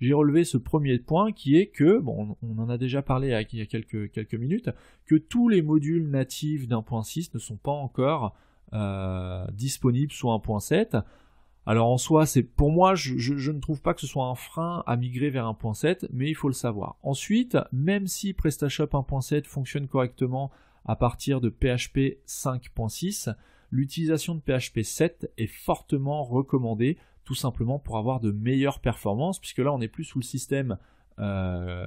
j'ai relevé ce premier point qui est que, bon, on en a déjà parlé il y a quelques, quelques minutes, que tous les modules natifs d'1.6 ne sont pas encore euh, disponibles sous 1.7. Alors en soi, c'est pour moi, je, je, ne trouve pas que ce soit un frein à migrer vers 1.7, mais il faut le savoir. Ensuite, même si PrestaShop 1.7 fonctionne correctement à partir de PHP 5.6, l'utilisation de PHP 7 est fortement recommandée tout simplement pour avoir de meilleures performances, puisque là on n'est plus sous le système euh,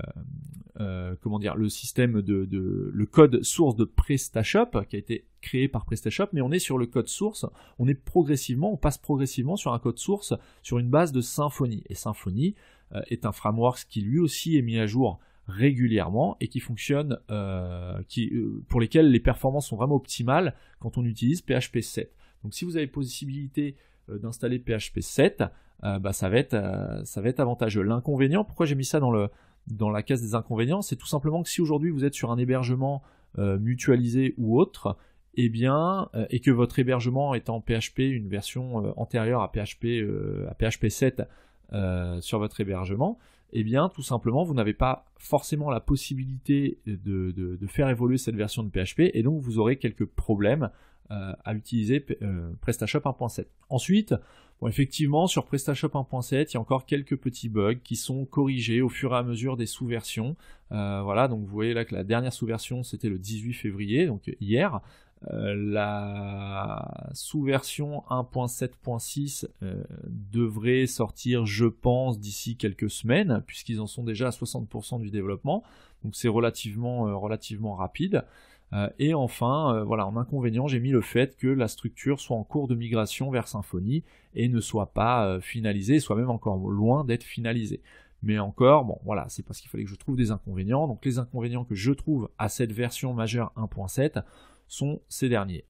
euh, comment dire, le système de, le code source de PrestaShop qui a été créé par PrestaShop, mais on est sur le code source, on est progressivement, on passe progressivement sur un code source sur une base de Symfony. Et Symfony euh, est un framework qui lui aussi est mis à jour régulièrement et qui fonctionne, qui, pour lesquels les performances sont vraiment optimales quand on utilise PHP 7. Donc si vous avez possibilité euh, d'installer PHP 7, euh, bah, ça, va être, euh, ça va être avantageux. L'inconvénient, pourquoi j'ai mis ça dans, le, dans la case des inconvénients, c'est tout simplement que si aujourd'hui vous êtes sur un hébergement mutualisé ou autre, eh bien, et que votre hébergement est en PHP, une version antérieure à PHP, à PHP 7 sur votre hébergement, et eh bien, tout simplement, vous n'avez pas forcément la possibilité de, faire évoluer cette version de PHP, et donc vous aurez quelques problèmes euh, à utiliser euh, PrestaShop 1.7. Ensuite, bon, effectivement, sur PrestaShop 1.7, il y a encore quelques petits bugs qui sont corrigés au fur et à mesure des sous-versions. Euh, voilà, donc vous voyez là que la dernière sous-version, c'était le 18 février, donc hier. la sous-version 1.7.6 devrait sortir, je pense, d'ici quelques semaines, puisqu'ils en sont déjà à 60% du développement. Donc c'est relativement, relativement rapide. Euh, et enfin, euh, voilà, en inconvénient, j'ai mis le fait que la structure soit en cours de migration vers Symfony et ne soit pas euh, finalisée, soit même encore loin d'être finalisée. Mais encore, bon voilà, c'est parce qu'il fallait que je trouve des inconvénients. Donc les inconvénients que je trouve à cette version majeure 1.7 sont ces derniers.